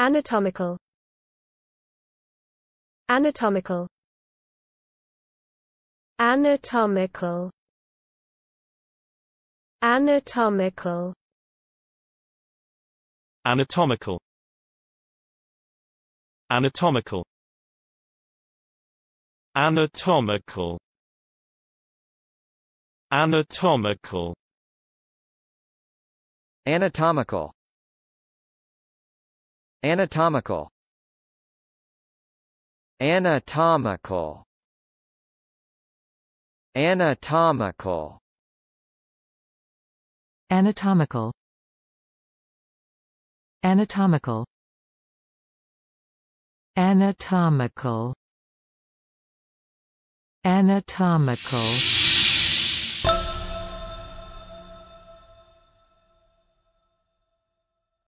Anatomical Anatomical Anatomical Anatomical Anatomical Anatomical Anatomical Anatomical Anatomical Anatomical Anatomical Anatomical Anatomical Anatomical Anatomical Anatomical